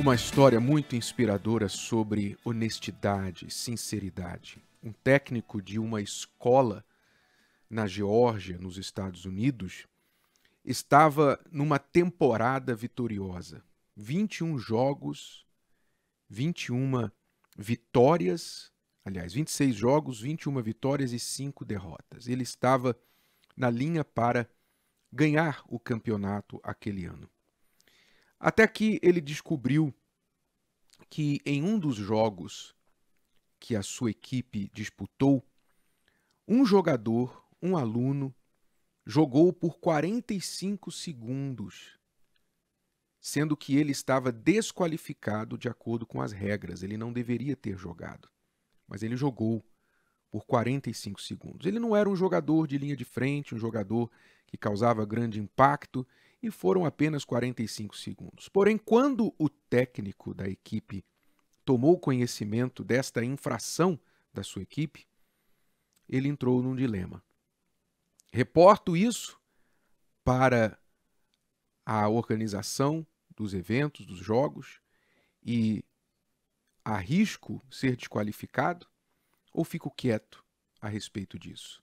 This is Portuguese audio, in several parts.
Uma história muito inspiradora sobre honestidade, sinceridade. Um técnico de uma escola na Geórgia, nos Estados Unidos, estava numa temporada vitoriosa. 21 jogos, 21 vitórias, aliás, 26 jogos, 21 vitórias e 5 derrotas. Ele estava na linha para ganhar o campeonato aquele ano. Até que ele descobriu que em um dos jogos que a sua equipe disputou, um jogador, um aluno, jogou por 45 segundos, sendo que ele estava desqualificado de acordo com as regras. Ele não deveria ter jogado, mas ele jogou por 45 segundos. Ele não era um jogador de linha de frente, um jogador que causava grande impacto, e foram apenas 45 segundos. Porém, quando o técnico da equipe tomou conhecimento desta infração da sua equipe, ele entrou num dilema. Reporto isso para a organização dos eventos, dos jogos e arrisco ser desqualificado ou fico quieto a respeito disso?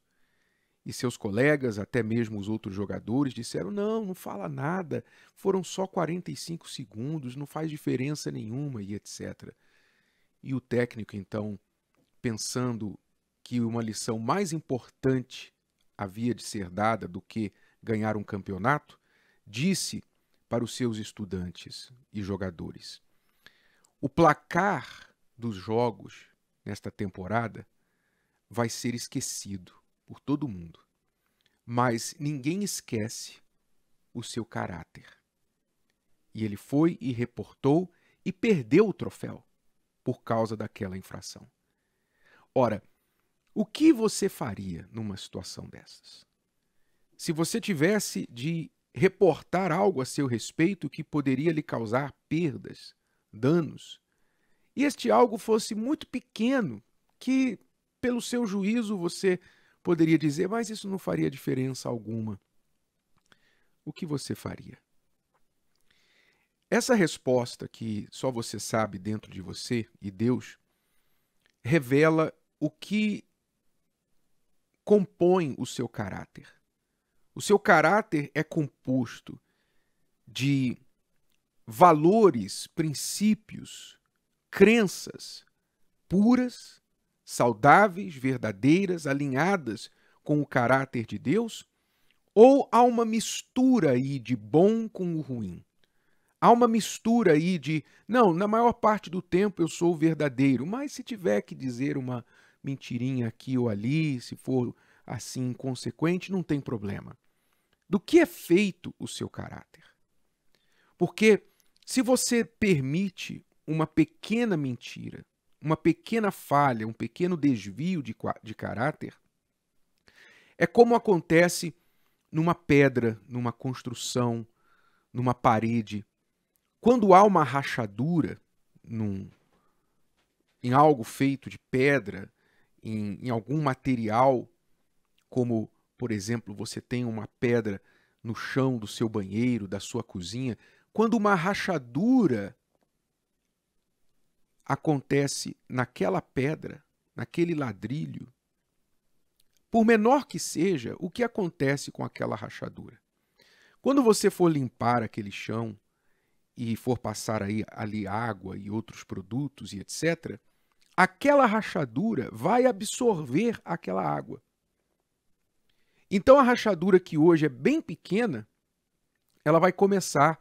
e seus colegas, até mesmo os outros jogadores, disseram: não, não fala nada, foram só 45 segundos, não faz diferença nenhuma e etc. E o técnico, então, pensando que uma lição mais importante havia de ser dada do que ganhar um campeonato, disse para os seus estudantes e jogadores: o placar dos jogos nesta temporada vai ser esquecido por todo mundo. Mas ninguém esquece o seu caráter. E ele foi e reportou e perdeu o troféu por causa daquela infração. Ora, o que você faria numa situação dessas? Se você tivesse de reportar algo a seu respeito que poderia lhe causar perdas, danos, e este algo fosse muito pequeno, que pelo seu juízo você poderia dizer, mas isso não faria diferença alguma. O que você faria? Essa resposta que só você sabe dentro de você e Deus revela o que compõe o seu caráter. O seu caráter é composto de valores, princípios, crenças puras saudáveis, verdadeiras, alinhadas com o caráter de Deus? Ou há uma mistura aí de bom com o ruim? Há uma mistura aí de, não, na maior parte do tempo eu sou verdadeiro, mas se tiver que dizer uma mentirinha aqui ou ali, se for assim inconsequente, não tem problema. Do que é feito o seu caráter? Porque se você permite uma pequena mentira, uma pequena falha, um pequeno desvio de, de caráter, é como acontece numa pedra, numa construção, numa parede. Quando há uma rachadura num, em algo feito de pedra, em, em algum material, como, por exemplo, você tem uma pedra no chão do seu banheiro, da sua cozinha, quando uma rachadura acontece naquela pedra, naquele ladrilho, por menor que seja, o que acontece com aquela rachadura? Quando você for limpar aquele chão e for passar aí, ali água e outros produtos e etc., aquela rachadura vai absorver aquela água. Então a rachadura que hoje é bem pequena, ela vai começar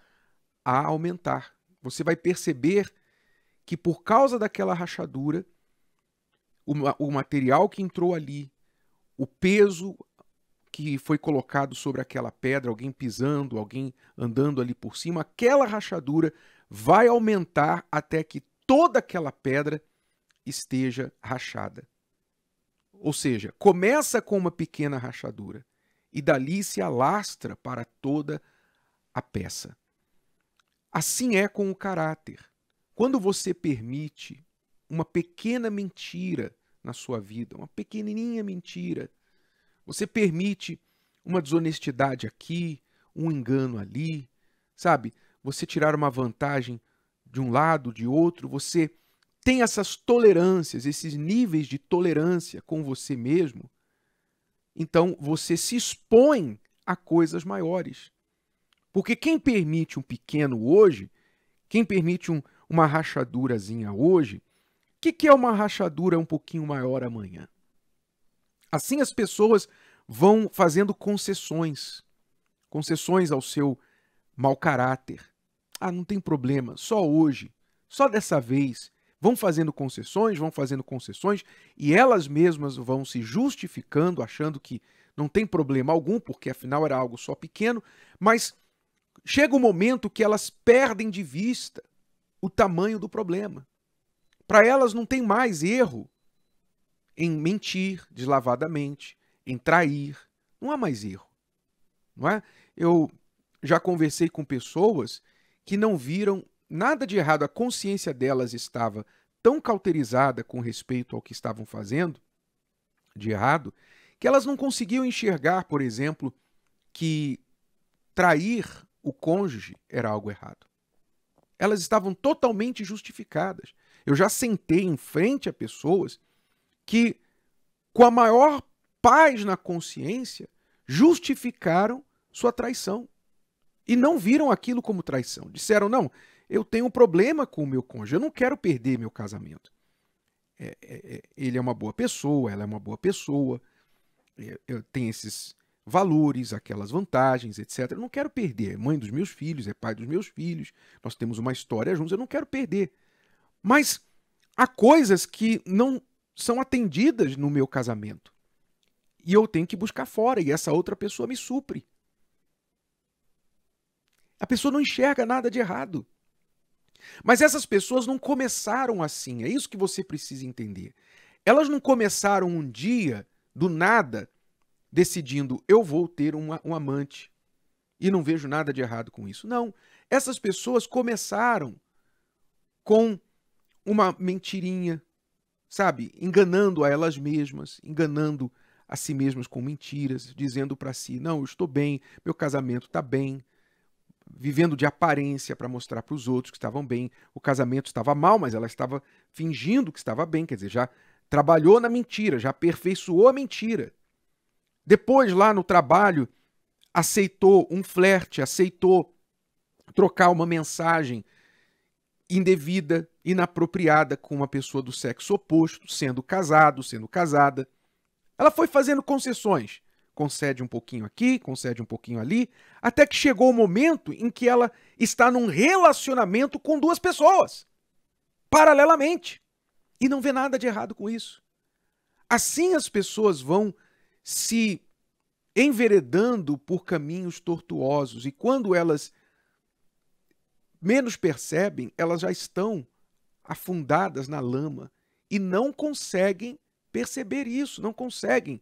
a aumentar. Você vai perceber que por causa daquela rachadura, o, o material que entrou ali, o peso que foi colocado sobre aquela pedra, alguém pisando, alguém andando ali por cima, aquela rachadura vai aumentar até que toda aquela pedra esteja rachada. Ou seja, começa com uma pequena rachadura e dali se alastra para toda a peça. Assim é com o caráter. Quando você permite uma pequena mentira na sua vida, uma pequenininha mentira, você permite uma desonestidade aqui, um engano ali, sabe? Você tirar uma vantagem de um lado, de outro, você tem essas tolerâncias, esses níveis de tolerância com você mesmo, então você se expõe a coisas maiores. Porque quem permite um pequeno hoje, quem permite um, uma rachadurazinha hoje, o que, que é uma rachadura um pouquinho maior amanhã? Assim as pessoas vão fazendo concessões, concessões ao seu mau caráter. Ah, não tem problema, só hoje, só dessa vez. Vão fazendo concessões, vão fazendo concessões e elas mesmas vão se justificando, achando que não tem problema algum, porque afinal era algo só pequeno, mas chega o um momento que elas perdem de vista o tamanho do problema. Para elas não tem mais erro em mentir deslavadamente, em trair, não há mais erro. Não é? Eu já conversei com pessoas que não viram nada de errado, a consciência delas estava tão cauterizada com respeito ao que estavam fazendo de errado, que elas não conseguiam enxergar, por exemplo, que trair o cônjuge era algo errado. Elas estavam totalmente justificadas. Eu já sentei em frente a pessoas que, com a maior paz na consciência, justificaram sua traição e não viram aquilo como traição. Disseram: não, eu tenho um problema com o meu cônjuge, eu não quero perder meu casamento. É, é, é ele é uma boa pessoa, ela é uma boa pessoa, é, tem esses valores, aquelas vantagens, etc. Eu não quero perder. É mãe dos meus filhos, é pai dos meus filhos, nós temos uma história juntos, eu não quero perder. Mas há coisas que não são atendidas no meu casamento. E eu tenho que buscar fora, e essa outra pessoa me supre. A pessoa não enxerga nada de errado. Mas essas pessoas não começaram assim, é isso que você precisa entender. Elas não começaram um dia, do nada, decidindo eu vou ter um, um amante e não vejo nada de errado com isso. Não. Essas pessoas começaram com uma mentirinha, sabe? Enganando a elas mesmas, enganando a si mesmas com mentiras, dizendo para si: não, eu estou bem, meu casamento está bem, vivendo de aparência para mostrar para os outros que estavam bem. O casamento estava mal, mas ela estava fingindo que estava bem, quer dizer, já trabalhou na mentira, já aperfeiçoou a mentira. Depois, lá no trabalho, aceitou um flerte, aceitou trocar uma mensagem indevida, inapropriada com uma pessoa do sexo oposto, sendo casado, sendo casada. Ela foi fazendo concessões. Concede um pouquinho aqui, concede um pouquinho ali, até que chegou o momento em que ela está num relacionamento com duas pessoas, paralelamente. E não vê nada de errado com isso. Assim as pessoas vão se enveredando por caminhos tortuosos. E quando elas menos percebem, elas já estão afundadas na lama e não conseguem perceber isso, não conseguem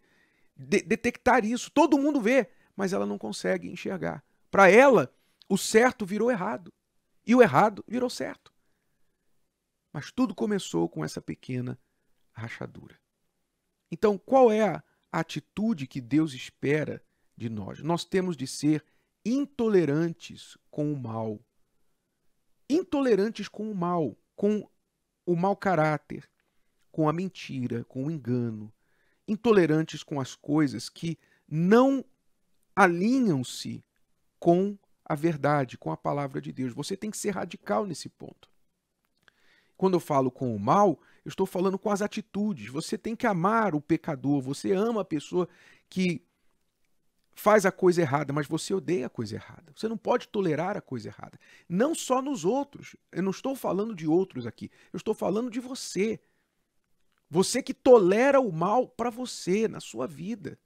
de detectar isso. Todo mundo vê, mas ela não consegue enxergar. Para ela, o certo virou errado e o errado virou certo. Mas tudo começou com essa pequena rachadura. Então, qual é a atitude que Deus espera de nós. Nós temos de ser intolerantes com o mal. Intolerantes com o mal, com o mau caráter, com a mentira, com o engano. Intolerantes com as coisas que não alinham-se com a verdade, com a palavra de Deus. Você tem que ser radical nesse ponto. Quando eu falo com o mal, eu estou falando com as atitudes. Você tem que amar o pecador, você ama a pessoa que faz a coisa errada, mas você odeia a coisa errada. Você não pode tolerar a coisa errada. Não só nos outros. Eu não estou falando de outros aqui. Eu estou falando de você. Você que tolera o mal para você, na sua vida.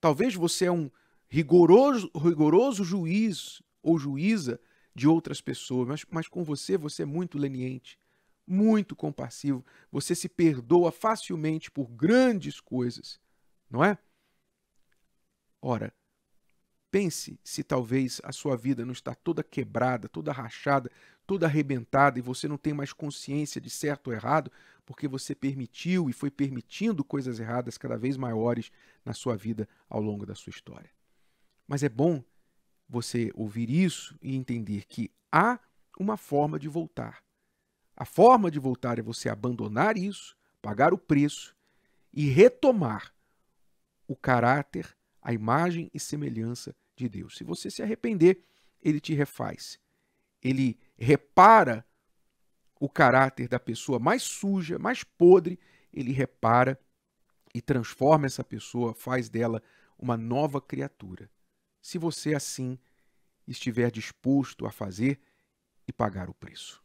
Talvez você é um rigoroso, rigoroso juiz ou juíza de outras pessoas, mas, mas com você você é muito leniente muito compassivo, você se perdoa facilmente por grandes coisas, não é? Ora, pense se talvez a sua vida não está toda quebrada, toda rachada, toda arrebentada e você não tem mais consciência de certo ou errado, porque você permitiu e foi permitindo coisas erradas cada vez maiores na sua vida ao longo da sua história. Mas é bom você ouvir isso e entender que há uma forma de voltar. A forma de voltar é você abandonar isso, pagar o preço e retomar o caráter, a imagem e semelhança de Deus. Se você se arrepender, ele te refaz. Ele repara o caráter da pessoa mais suja, mais podre, ele repara e transforma essa pessoa, faz dela uma nova criatura. Se você assim estiver disposto a fazer e pagar o preço.